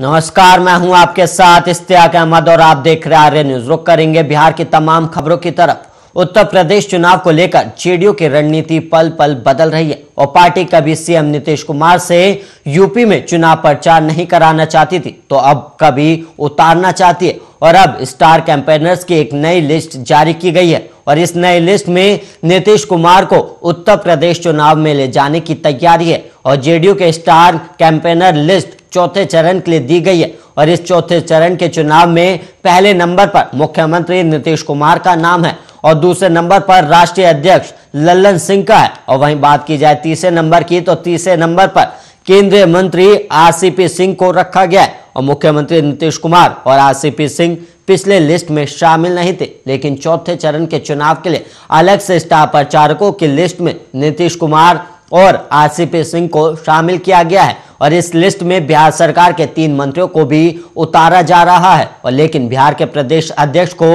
नमस्कार मैं हूं आपके साथ इश्तिया अहमद और आप देख रहे आर्य न्यूज रुक करेंगे बिहार की तमाम खबरों की तरफ उत्तर प्रदेश चुनाव को लेकर जेडीयू की रणनीति पल पल बदल रही है और पार्टी कभी सीएम नीतीश कुमार से यूपी में चुनाव प्रचार नहीं कराना चाहती थी तो अब कभी उतारना चाहती है और अब स्टार कैंपेनर्स की एक नई लिस्ट जारी की गई है और इस नए लिस्ट में नीतीश कुमार को उत्तर प्रदेश चुनाव में ले जाने की तैयारी है और जेडीयू के स्टार कैंपेनर लिस्ट चौथे चरण के लिए दी गई है और इस चौथे चरण के चुनाव में पहले नंबर पर मुख्यमंत्री नीतीश कुमार का नाम है और दूसरे नंबर पर राष्ट्रीय अध्यक्ष लल्लन सिंह का है और वहीं बात की जाए तीसरे नंबर की तो तीसरे नंबर पर केंद्रीय मंत्री आरसीपी सिंह को रखा गया है और मुख्यमंत्री नीतीश कुमार और आरसीपी सिंह पिछले लिस्ट में शामिल नहीं थे लेकिन चौथे चरण के चुनाव के लिए अलग से स्टार प्रचारकों की लिस्ट में नीतीश कुमार और आरसीपी सिंह को शामिल किया गया है और इस लिस्ट में बिहार सरकार के तीन मंत्रियों को भी उतारा जा रहा है और लेकिन बिहार के प्रदेश अध्यक्ष को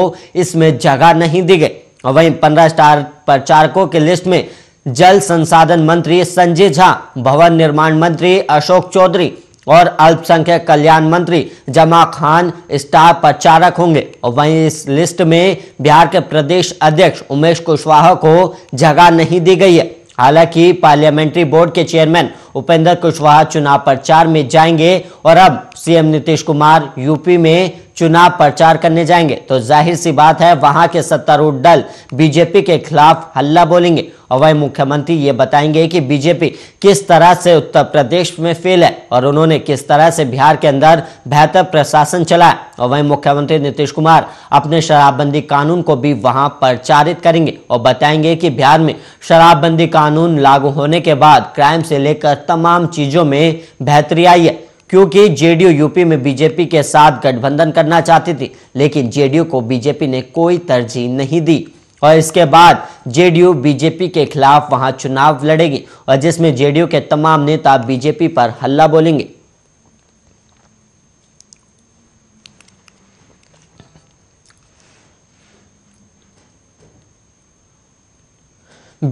इसमें जगह नहीं दी गई और वहीं पंद्रह स्टार प्रचारकों की लिस्ट में जल संसाधन मंत्री संजय झा भवन निर्माण मंत्री अशोक चौधरी और अल्पसंख्यक कल्याण मंत्री जमा खान स्टार प्रचारक होंगे और वहीं इस लिस्ट में बिहार के प्रदेश अध्यक्ष उमेश कुशवाहा को जगह नहीं दी गई है हालांकि पार्लियामेंट्री बोर्ड के चेयरमैन उपेंद्र कुशवाहा चुनाव प्रचार में जाएंगे और अब सीएम नीतीश कुमार यूपी में चुनाव प्रचार करने जाएंगे तो जाहिर सी बात है वहां के सत्तारूढ़ दल बीजेपी के खिलाफ हल्ला बोलेंगे वहीं मुख्यमंत्री ये बताएंगे कि बीजेपी किस तरह से उत्तर प्रदेश में फेल है और उन्होंने किस तरह से बिहार के अंदर बेहतर प्रशासन चलाया और वही मुख्यमंत्री नीतीश कुमार अपने शराबबंदी कानून को भी वहां प्रचारित करेंगे और बताएंगे कि बिहार में शराबबंदी कानून लागू होने के बाद क्राइम से लेकर तमाम चीजों में बेहतरी आई है क्योंकि जेडीयू यूपी में बीजेपी के साथ गठबंधन करना चाहती थी लेकिन जेडीयू को बीजेपी ने कोई तरजीह नहीं दी और इसके बाद जेडीयू बीजेपी के खिलाफ वहां चुनाव लड़ेगी और जिसमें जेडीयू के तमाम नेता बीजेपी पर हल्ला बोलेंगे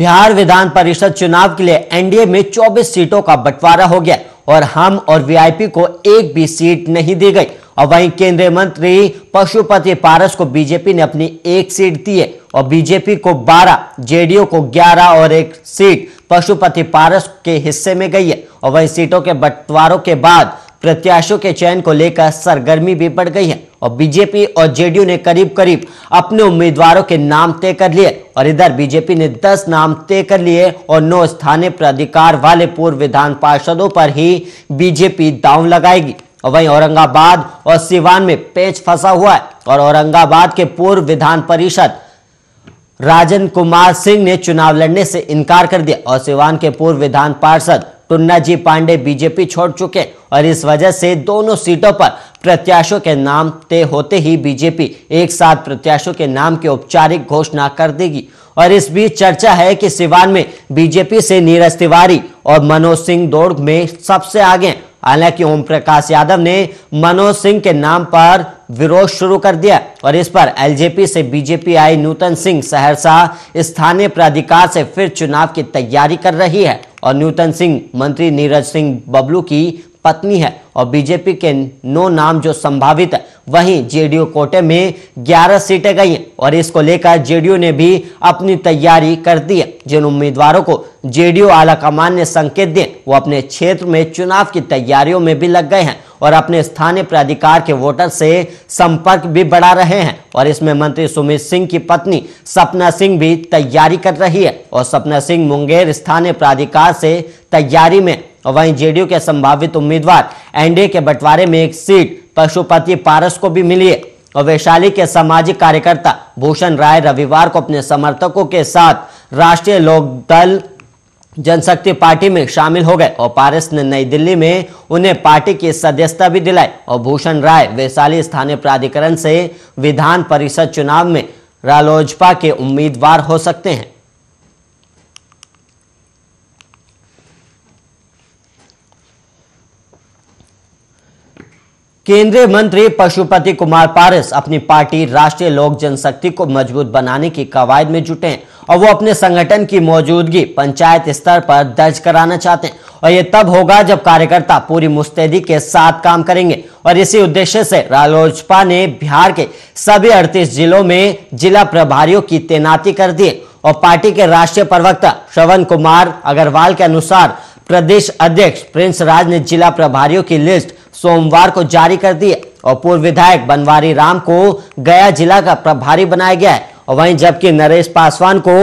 बिहार विधान परिषद चुनाव के लिए एनडीए में 24 सीटों का बंटवारा हो गया और हम और वीआईपी को एक भी सीट नहीं दी गई और वहीं केंद्रीय मंत्री पशुपति पारस को बीजेपी ने अपनी एक सीट दी है और बीजेपी को 12 जेडीयू को 11 और एक सीट पशुपति पारस के हिस्से में गई है और वहीं सीटों के बंटवारों के बाद प्रत्याशियों के चयन को लेकर सरगर्मी भी बढ़ गई है और बीजेपी और जेडीयू ने करीब करीब अपने उम्मीदवारों के नाम तय कर लिए और इधर बीजेपी ने 10 नाम तय कर लिए और नौ स्थानीय प्राधिकार वाले पूर्व विधान पार्षदों पर ही बीजेपी दाव लगाएगी और वहीं औरंगाबाद और सिवान में पेच फंसा हुआ है और औरंगाबाद के पूर्व विधान परिषद राजन कुमार सिंह ने चुनाव लड़ने से इनकार कर दिया और सिवान के पूर्व विधान पार्षद टुन्ना जी पांडे बीजेपी छोड़ चुके और इस वजह से दोनों सीटों पर प्रत्याशियों के नाम तय होते ही बीजेपी एक साथ प्रत्याशियों के नाम की औपचारिक घोषणा कर देगी और इस बीच चर्चा है कि सिवान में बीजेपी से नीरज तिवारी और मनोज सिंह दौड़ में सबसे आगे हालांकि ओम प्रकाश यादव ने मनोज सिंह के नाम पर विरोध शुरू कर दिया और इस पर एलजेपी से बीजेपी आई नूतन सिंह सहरसा स्थानीय प्राधिकार से फिर चुनाव की तैयारी कर रही है और नूतन सिंह मंत्री नीरज सिंह बबलू की पत्नी है और बीजेपी के नो नाम जो संभावित है वहीं जेडीयू कोटे में 11 सीटें गई हैं और इसको लेकर जेडीयू ने भी अपनी तैयारी कर दी है जिन उम्मीदवारों को जेडीयू आलाकमान ने संकेत दिए वो अपने क्षेत्र में चुनाव की तैयारियों में भी लग गए हैं और अपने स्थानीय प्राधिकार के वोटर से संपर्क भी बढ़ा रहे हैं और इसमें मंत्री सुमित सिंह की पत्नी सपना सिंह भी तैयारी कर रही है और सपना सिंह मुंगेर स्थानीय प्राधिकार से तैयारी में और वहीं जेडीयू के संभावित उम्मीदवार एनडीए के बंटवारे में एक सीट पशुपति पारस को भी मिलिए और वैशाली के सामाजिक कार्यकर्ता भूषण राय रविवार को अपने समर्थकों के साथ राष्ट्रीय लोकदल जनशक्ति पार्टी में शामिल हो गए और पारस ने नई दिल्ली में उन्हें पार्टी की सदस्यता भी दिलाई और भूषण राय वैशाली स्थानीय प्राधिकरण से विधान परिषद चुनाव में रालोजपा के उम्मीदवार हो सकते हैं केंद्रीय मंत्री पशुपति कुमार पारिस अपनी पार्टी राष्ट्रीय लोक जनशक्ति को मजबूत बनाने की कवायद में जुटे हैं और वो अपने संगठन की मौजूदगी पंचायत स्तर पर दर्ज कराना चाहते हैं और ये तब होगा जब कार्यकर्ता पूरी मुस्तैदी के साथ काम करेंगे और इसी उद्देश्य से रालोजपा ने बिहार के सभी अड़तीस जिलों में जिला प्रभारियों की तैनाती कर दी और पार्टी के राष्ट्रीय प्रवक्ता श्रवण कुमार अग्रवाल के अनुसार प्रदेश अध्यक्ष प्रिंस राज ने जिला प्रभारियों की लिस्ट सोमवार को जारी कर दी और पूर्व विधायक बनवारी राम को गया जिला का प्रभारी बनाया गया है और वहीं जबकि नरेश पासवान को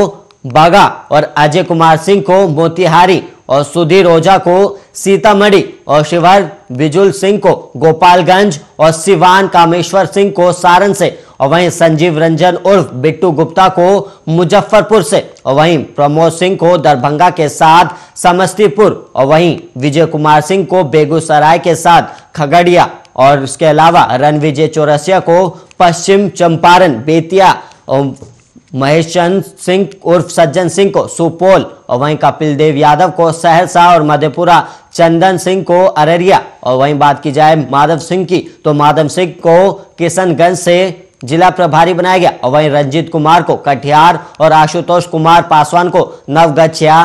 बागा और अजय कुमार सिंह को मोतिहारी और सुधीर ओझा को सीतामढ़ी और शिवर बिजुल सिंह को गोपालगंज और सिवान कामेश्वर सिंह को सारण से और वहीं संजीव रंजन उर्फ बिट्टू गुप्ता को मुजफ्फरपुर से और वहीं प्रमोद सिंह को दरभंगा के साथ समस्तीपुर और वहीं विजय कुमार सिंह को बेगूसराय के साथ खगड़िया और इसके अलावा रणविजय चौरसिया को पश्चिम चंपारण बेतिया और महेश चंद सिंह उर्फ सज्जन सिंह को सुपौल और वहीं कपिल देव यादव को सहरसा और मधेपुरा चंदन सिंह को अररिया और वहीं बात की जाए माधव सिंह की तो माधव सिंह को किशनगंज से जिला प्रभारी बनाया गया और वहीं रंजीत कुमार को कटिहार और आशुतोष कुमार पासवान को नवगछिया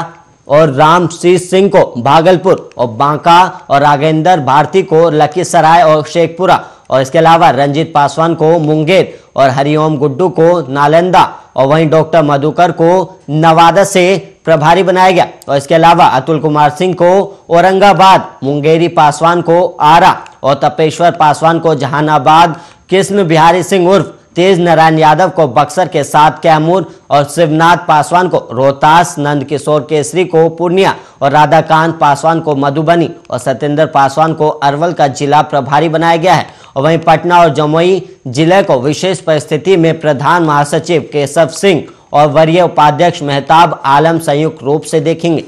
और राम सिंह को भागलपुर और बांका और रागेंद्र भारती को लखीसराय और शेखपुरा और इसके अलावा रंजीत पासवान को मुंगेर और हरिओम गुड्डू को नालंदा और वहीं डॉक्टर मधुकर को नवादा से प्रभारी बनाया गया और इसके अलावा अतुल कुमार सिंह को औरंगाबाद मुंगेरी पासवान को आरा और तपेश्वर पासवान को जहानाबाद कृष्ण बिहारी सिंह उर्फ तेज नारायण यादव को बक्सर के साथ कैमूर और शिवनाथ पासवान को रोहतास नंद किशोर केसरी को पूर्णिया और राधाकांत पासवान को मधुबनी और सत्येंद्र पासवान को अरवल का जिला प्रभारी बनाया गया है और वहीं पटना और जमुई जिले को विशेष परिस्थिति में प्रधान महासचिव केशव सिंह और वरीय उपाध्यक्ष मेहताब आलम संयुक्त रूप से देखेंगे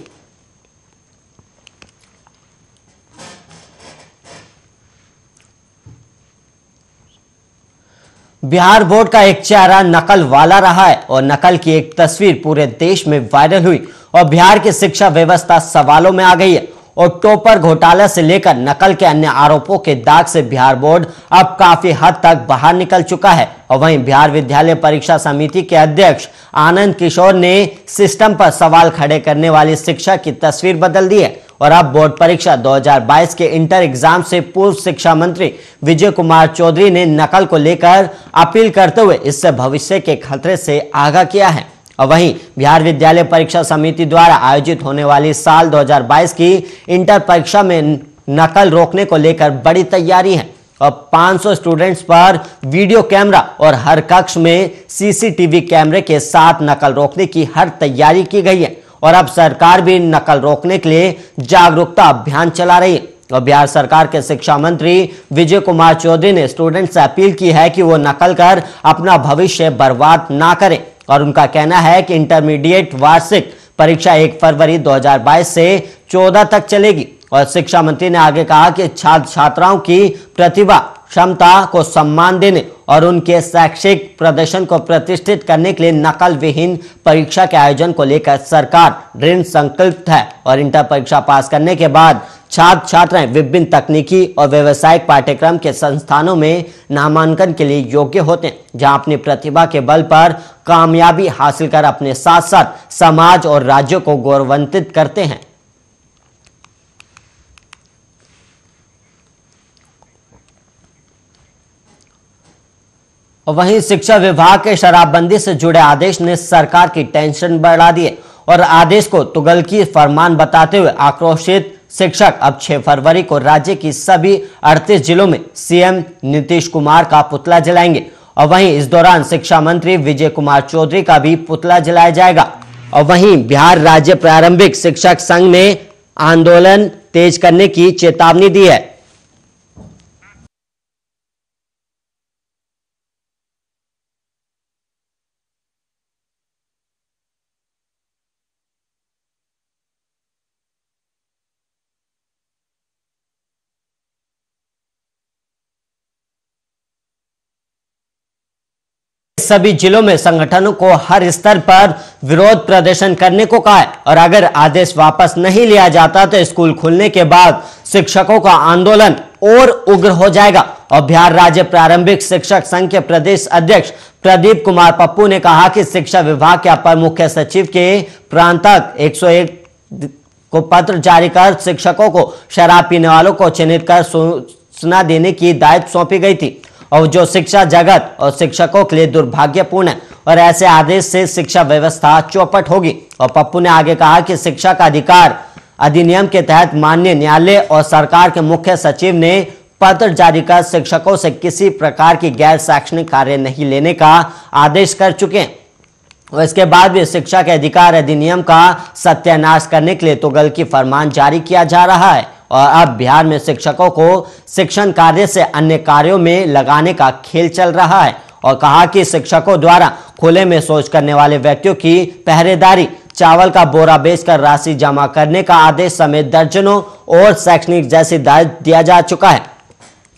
बिहार बोर्ड का एक चेहरा नकल वाला रहा है और नकल की एक तस्वीर पूरे देश में वायरल हुई और बिहार की शिक्षा व्यवस्था सवालों में आ गई है और टोपर घोटाला से लेकर नकल के अन्य आरोपों के दाग से बिहार बोर्ड अब काफी हद तक बाहर निकल चुका है और वहीं बिहार विद्यालय परीक्षा समिति के अध्यक्ष आनंद किशोर ने सिस्टम पर सवाल खड़े करने वाली शिक्षा की तस्वीर बदल दी है और अब बोर्ड परीक्षा 2022 के इंटर एग्जाम से पूर्व शिक्षा मंत्री विजय कुमार चौधरी ने नकल को लेकर अपील करते हुए इससे भविष्य के खतरे से आगाह किया है और वहीं बिहार विद्यालय परीक्षा समिति द्वारा आयोजित होने वाली साल 2022 की इंटर परीक्षा में नकल रोकने को लेकर बड़ी तैयारी है और 500 स्टूडेंट्स पर वीडियो कैमरा और हर कक्ष में सीसीटीवी कैमरे के साथ नकल रोकने की हर तैयारी की गई है और अब सरकार भी नकल रोकने के लिए जागरूकता अभियान चला रही है और बिहार सरकार के शिक्षा मंत्री विजय कुमार चौधरी ने स्टूडेंट से अपील की है कि वो नकल कर अपना भविष्य बर्बाद ना करें और उनका कहना है कि इंटरमीडिएट वार्षिक परीक्षा 1 फरवरी 2022 से 14 तक चलेगी और शिक्षा मंत्री ने आगे कहा कि छात्र छात्राओं की प्रतिभा क्षमता को सम्मान देने और उनके शैक्षिक प्रदर्शन को प्रतिष्ठित करने के लिए नकल विहीन परीक्षा के आयोजन को लेकर सरकार दृढ़ संकल्प है और इंटर परीक्षा पास करने के बाद छात्र छात्राएं विभिन्न तकनीकी और व्यवसायिक पाठ्यक्रम के संस्थानों में नामांकन के लिए योग्य होते हैं जहां अपनी प्रतिभा के बल पर कामयाबी हासिल कर अपने साथ साथ समाज और राज्यों को गौरवान्वित करते हैं वहीं शिक्षा विभाग के शराबबंदी से जुड़े आदेश ने सरकार की टेंशन बढ़ा दी और आदेश को तुगल की फरमान बताते हुए आक्रोशित शिक्षक अब 6 फरवरी को राज्य की सभी 38 जिलों में सीएम नीतीश कुमार का पुतला जलाएंगे और वहीं इस दौरान शिक्षा मंत्री विजय कुमार चौधरी का भी पुतला जलाया जाएगा और वहीं बिहार राज्य प्रारंभिक शिक्षक संघ ने आंदोलन तेज करने की चेतावनी दी है सभी जिलों में संगठनों को हर स्तर पर विरोध प्रदर्शन करने को कहा है और अगर आदेश वापस नहीं लिया जाता तो स्कूल खुलने के बाद शिक्षकों का आंदोलन और उग्र हो जाएगा और बिहार राज्य प्रारंभिक शिक्षक संघ के प्रदेश अध्यक्ष प्रदीप कुमार पप्पू ने कहा कि शिक्षा विभाग के अपर मुख्य सचिव के प्रांतक एक को पत्र जारी कर शिक्षकों को शराब पीने वालों को चिन्हित कर सूचना देने की दायित्व सौंपी गई थी और जो शिक्षा जगत और शिक्षकों के लिए दुर्भाग्यपूर्ण है और ऐसे आदेश से शिक्षा व्यवस्था चौपट होगी और पप्पू ने आगे कहा कि शिक्षा का अधिकार अधिनियम के तहत माननीय न्यायालय और सरकार के मुख्य सचिव ने पत्र जारी कर शिक्षकों से किसी प्रकार की गैर शैक्षणिक कार्य नहीं लेने का आदेश कर चुके हैं और इसके बाद भी शिक्षा के अधिकार अधिनियम का सत्यानाश करने के लिए तुगल तो की फरमान जारी किया जा रहा है और अब बिहार में शिक्षकों को शिक्षण कार्य से अन्य कार्यों में लगाने का खेल चल रहा है और कहा कि शिक्षकों द्वारा खुले में सोच करने वाले व्यक्तियों की पहरेदारी चावल का बोरा बेचकर राशि जमा करने का आदेश समेत दर्जनों और शैक्षणिक जैसे दर्ज दिया जा चुका है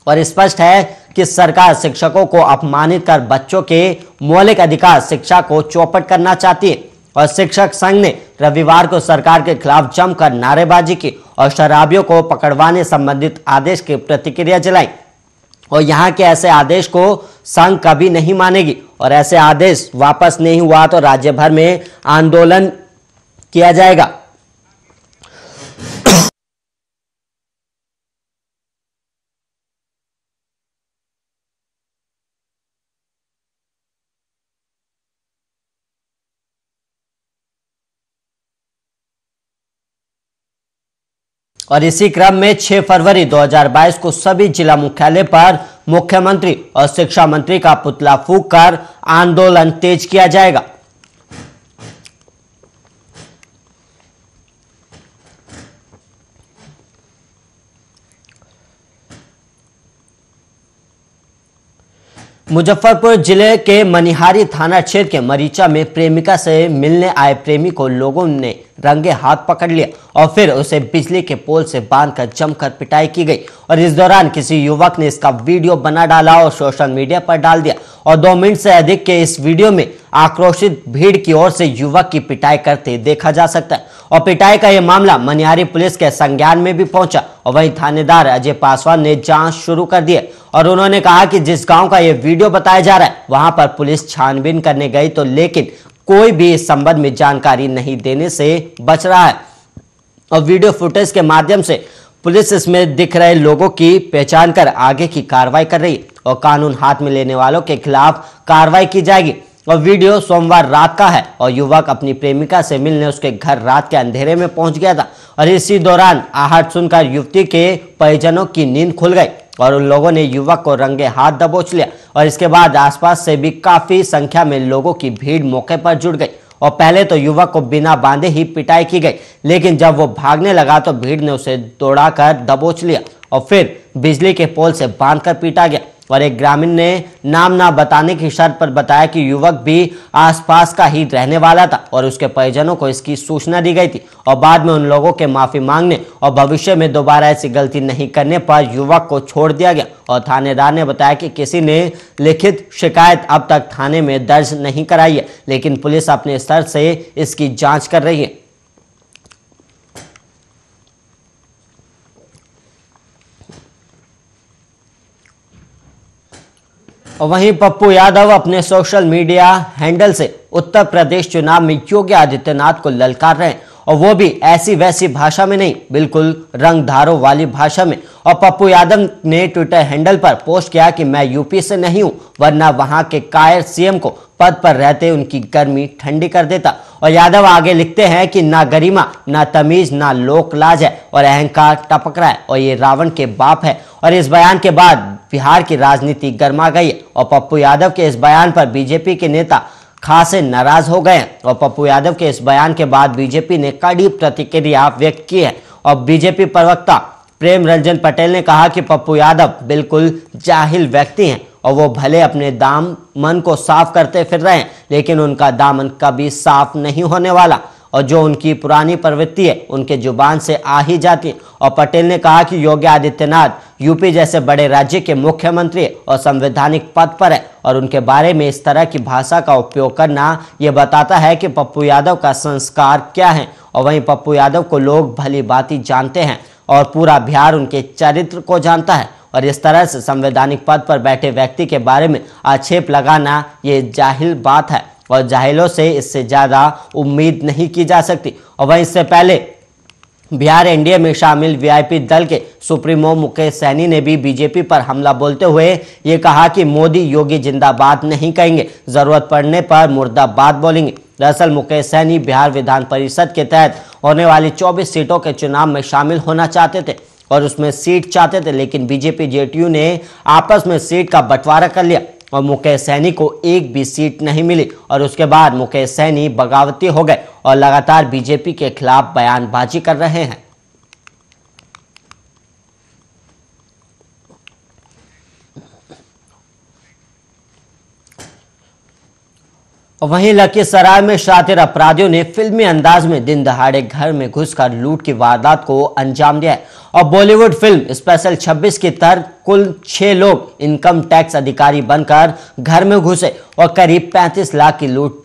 और स्पष्ट है कि सरकार शिक्षकों को अपमानित कर बच्चों के मौलिक अधिकार शिक्षा को चौपट करना चाहती है और शिक्षक संघ ने रविवार को सरकार के खिलाफ जमकर नारेबाजी की और शराबियों को पकड़वाने संबंधित आदेश की प्रतिक्रिया जलाई और यहाँ के ऐसे आदेश को संघ कभी नहीं मानेगी और ऐसे आदेश वापस नहीं हुआ तो राज्य भर में आंदोलन किया जाएगा और इसी क्रम में 6 फरवरी 2022 को सभी जिला मुख्यालय पर मुख्यमंत्री और शिक्षा मंत्री का पुतला फूक कर आंदोलन तेज किया जाएगा मुजफ्फरपुर जिले के मनिहारी थाना क्षेत्र के मरीचा में प्रेमिका से मिलने आए प्रेमी को लोगों ने रंगे हाथ पकड़ लिया और फिर उसे बिजली के पोल से बांधकर जमकर पिटाई की गई और इस दौरान किसी युवक ने इसका वीडियो बना डाला और सोशल मीडिया पर डाल दिया और दो मिनट से अधिक के इस वीडियो में आक्रोशित भीड़ की ओर से युवक की पिटाई करते देखा जा सकता है और पिटाई का यह मामला मनियारी पुलिस के संज्ञान में भी पहुंचा और वहीं थानेदार अजय पासवान ने जांच शुरू कर दी और उन्होंने कहा कि जिस गांव का ये वीडियो बताया जा रहा है वहां पर पुलिस छानबीन करने गई तो लेकिन कोई भी इस संबंध में जानकारी नहीं देने से बच रहा है और वीडियो फुटेज के माध्यम से पुलिस इसमें दिख रहे लोगों की पहचान कर आगे की कार्रवाई कर रही और कानून हाथ में लेने वालों के खिलाफ कार्रवाई की जाएगी और वीडियो सोमवार रात का है और युवक अपनी प्रेमिका से मिलने उसके घर रात के अंधेरे में पहुंच गया था और इसी दौरान आहट सुनकर युवती के परिजनों की नींद खुल गई और उन लोगों ने युवक को रंगे हाथ दबोच लिया और इसके बाद आसपास से भी काफी संख्या में लोगों की भीड़ मौके पर जुट गई और पहले तो युवक को बिना बांधे ही पिटाई की गई लेकिन जब वो भागने लगा तो भीड़ ने उसे दौड़ा दबोच लिया और फिर बिजली के पोल से बांधकर पीटा गया और एक ग्रामीण ने नाम ना बताने की शर्त पर बताया कि युवक भी आसपास का ही रहने वाला था और उसके परिजनों को इसकी सूचना दी गई थी और बाद में उन लोगों के माफी मांगने और भविष्य में दोबारा ऐसी गलती नहीं करने पर युवक को छोड़ दिया गया और थानेदार ने बताया कि किसी ने लिखित शिकायत अब तक थाने में दर्ज नहीं कराई है लेकिन पुलिस अपने स्तर से इसकी जाँच कर रही है वहीं पप्पू यादव अपने सोशल मीडिया हैंडल से उत्तर प्रदेश चुनाव में योगी आदित्यनाथ को ललकार रहे हैं और वो भी ऐसी वैसी भाषा में नहीं बिल्कुल रंगधारों वाली भाषा में और पप्पू यादव ने ट्विटर हैंडल पर पोस्ट किया कि मैं यूपी से नहीं हूं वरना वहां के कायर सीएम को पद पर रहते उनकी गर्मी ठंडी कर देता और यादव आगे लिखते हैं कि ना गरिमा ना तमीज ना लोकलाज है और अहंकार टपक रहा है और ये रावण के बाप है और इस बयान के बाद बिहार की राजनीति गर्मा गई और पप्पू यादव के इस बयान पर बीजेपी के नेता खासे नाराज हो गए और पप्पू यादव के इस बयान के बाद बीजेपी ने कड़ी प्रतिक्रिया व्यक्त की है और बीजेपी प्रवक्ता प्रेम रंजन पटेल ने कहा कि पप्पू यादव बिल्कुल जाहिल व्यक्ति हैं और वो भले अपने दामन को साफ करते फिर रहे हैं लेकिन उनका दामन कभी साफ नहीं होने वाला और जो उनकी पुरानी प्रवृत्ति है उनके जुबान से आ ही जाती और पटेल ने कहा कि योगी आदित्यनाथ यूपी जैसे बड़े राज्य के मुख्यमंत्री और संवैधानिक पद पर है और उनके बारे में इस तरह की भाषा का उपयोग करना ये बताता है कि पप्पू यादव का संस्कार क्या है और वहीं पप्पू यादव को लोग भली बाती जानते हैं और पूरा बिहार उनके चरित्र को जानता है और इस तरह से संवैधानिक पद पर बैठे व्यक्ति के बारे में आक्षेप लगाना ये जाहिल बात है और जाहिलों से इससे ज़्यादा उम्मीद नहीं की जा सकती और वहीं इससे पहले बिहार एनडीए में शामिल वीआईपी दल के सुप्रीमो मुकेश सैनी ने भी बीजेपी पर हमला बोलते हुए ये कहा कि मोदी योगी जिंदाबाद नहीं कहेंगे जरूरत पड़ने पर मुर्दाबाद बोलेंगे दरअसल मुकेश सैनी बिहार विधान परिषद के तहत होने वाली 24 सीटों के चुनाव में शामिल होना चाहते थे और उसमें सीट चाहते थे लेकिन बीजेपी जेटीयू ने आपस में सीट का बंटवारा कर लिया और मुकेश सैनी को एक भी सीट नहीं मिली और उसके बाद मुकेश सैनी बगावती हो गए और लगातार बीजेपी के खिलाफ बयानबाजी कर रहे हैं वहीं लखीसराय में शातिर अपराधियों ने फिल्मी अंदाज में दिन दहाड़े घर में घुसकर लूट की वारदात को अंजाम दिया है और बॉलीवुड फिल्म स्पेशल 26 के तहत कुल छह लोग इनकम टैक्स अधिकारी बनकर घर में घुसे और करीब 35 लाख की लूट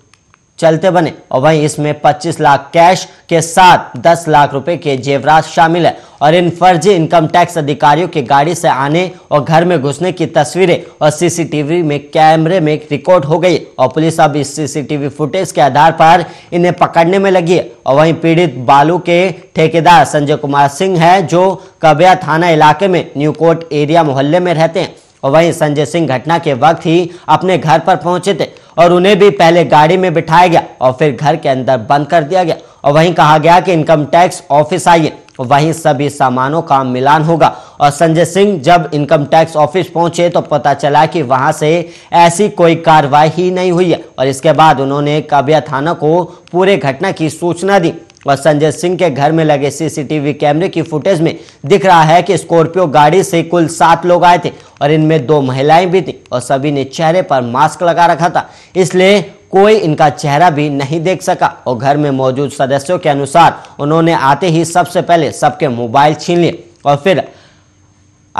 चलते बने और वहीं इसमें 25 लाख कैश के साथ 10 लाख रुपए के जेवरात शामिल है और इन फर्जी इनकम टैक्स अधिकारियों के गाड़ी से आने और घर में घुसने की तस्वीरें और सीसीटीवी में कैमरे में रिकॉर्ड हो गई और पुलिस अब इस सीसीटीवी फुटेज के आधार पर इन्हें पकड़ने में लगी और वहीं पीड़ित बालू के ठेकेदार संजय कुमार सिंह है जो कबिया थाना इलाके में न्यू कोर्ट एरिया मोहल्ले में रहते हैं और वहीं संजय सिंह घटना के वक्त ही अपने घर पर पहुंचे थे और उन्हें भी पहले गाड़ी में बिठाया गया और फिर घर के अंदर बंद कर दिया गया और वहीं कहा गया कि इनकम टैक्स ऑफिस आइए वहीं सभी सामानों का मिलान होगा और संजय सिंह जब इनकम टैक्स ऑफिस पहुंचे तो पता चला कि वहां से ऐसी कोई कार्रवाई ही नहीं हुई है और इसके बाद उन्होंने काबिया थाना को पूरे घटना की सूचना दी और संजय सिंह के घर में लगे सीसीटीवी कैमरे की फुटेज में दिख रहा है कि स्कॉर्पियो गाड़ी से कुल सात लोग आए थे और इनमें दो महिलाएं भी थी और सभी ने चेहरे पर मास्क लगा रखा था इसलिए कोई इनका चेहरा भी नहीं देख सका और घर में मौजूद सदस्यों के अनुसार उन्होंने आते ही सबसे पहले सबके मोबाइल छीन लिए और फिर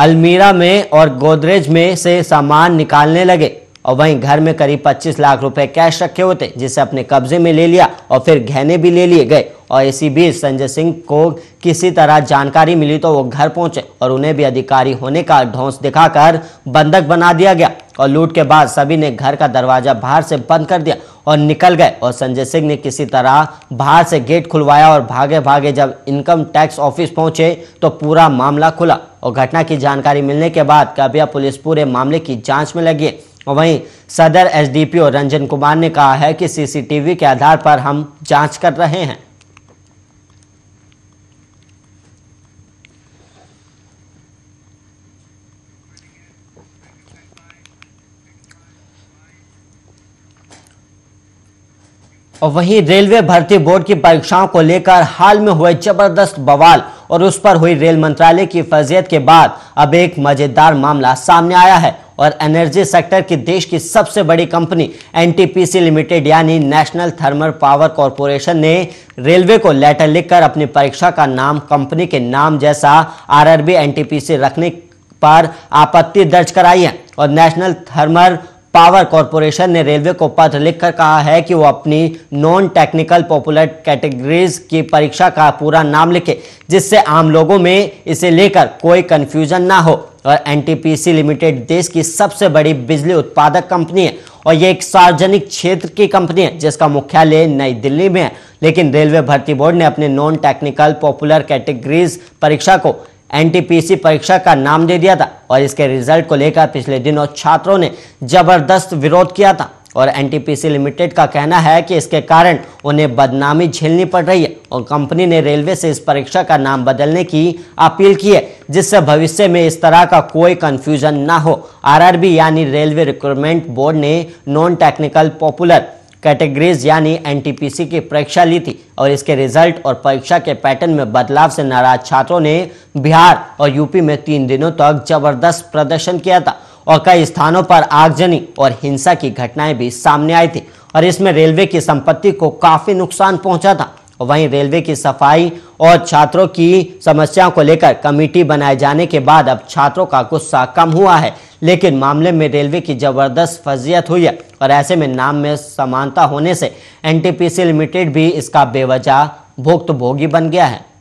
अलमीरा में और गोदरेज में से सामान निकालने लगे और वहीं घर में करीब 25 लाख रुपए कैश रखे होते जिसे अपने कब्जे में ले लिया और फिर गहने भी ले लिए गए और इसी बीच संजय सिंह को किसी तरह जानकारी मिली तो वो घर पहुंचे और उन्हें भी अधिकारी होने का ढोंस दिखाकर बंधक बना दिया गया और लूट के बाद सभी ने घर का दरवाजा बाहर से बंद कर दिया और निकल गए और संजय सिंह ने किसी तरह बाहर से गेट खुलवाया और भागे भागे जब इनकम टैक्स ऑफिस पहुंचे तो पूरा मामला खुला और घटना की जानकारी मिलने के बाद कबिया पुलिस पूरे मामले की जांच में लगी है वहीं सदर एसडीपीओ रंजन कुमार ने कहा है कि सीसीटीवी के आधार पर हम जांच कर रहे हैं और वहीं रेलवे भर्ती बोर्ड की परीक्षाओं को लेकर हाल में हुए जबरदस्त बवाल और उस पर हुई रेल मंत्रालय की फर्जियत के बाद अब एक मजेदार मामला सामने आया है और एनर्जी सेक्टर की देश की सबसे बड़ी कंपनी एनटीपीसी लिमिटेड यानी नेशनल थर्मल पावर कॉरपोरेशन ने रेलवे को लेटर लिखकर अपनी परीक्षा का नाम कंपनी के नाम जैसा आरआरबी एनटीपीसी रखने पर आपत्ति दर्ज कराई है और नेशनल थर्मल पावर कॉरपोरेशन ने रेलवे को पत्र लिखकर कहा है कि वो अपनी नॉन टेक्निकल पॉपुलर कैटेगरीज की परीक्षा का पूरा नाम लिखे जिससे आम लोगों में इसे लेकर कोई कन्फ्यूजन ना हो और एनटीपीसी लिमिटेड देश की सबसे बड़ी बिजली उत्पादक कंपनी है और ये एक सार्वजनिक क्षेत्र की कंपनी है जिसका मुख्यालय नई दिल्ली में है लेकिन रेलवे भर्ती बोर्ड ने अपने नॉन टेक्निकल पॉपुलर कैटेगरीज परीक्षा को एनटीपीसी परीक्षा का नाम दे दिया था और इसके रिजल्ट को लेकर पिछले दिनों छात्रों ने जबरदस्त विरोध किया था और एनटीपीसी लिमिटेड का कहना है कि इसके कारण उन्हें बदनामी झेलनी पड़ रही है और कंपनी ने रेलवे से इस परीक्षा का नाम बदलने की अपील की है जिससे भविष्य में इस तरह का कोई कंफ्यूजन ना हो आरआरबी यानी रेलवे रिक्रूटमेंट बोर्ड ने नॉन टेक्निकल पॉपुलर कैटेगरीज यानी एनटीपीसी की परीक्षा ली थी और इसके रिजल्ट और परीक्षा के पैटर्न में बदलाव से नाराज छात्रों ने बिहार और यूपी में तीन दिनों तक जबरदस्त प्रदर्शन किया था और कई स्थानों पर आगजनी और हिंसा की घटनाएं भी सामने आई थी और इसमें रेलवे की संपत्ति को काफी नुकसान पहुंचा था वहीं रेलवे की सफाई और छात्रों की समस्याओं को लेकर कमेटी बनाए जाने के बाद अब छात्रों का गुस्सा कम हुआ है लेकिन मामले में रेलवे की जबरदस्त फजीयत हुई है और ऐसे में नाम में समानता होने से एनटीपीसी लिमिटेड भी इसका बेवजह भुक्त भोगी बन गया है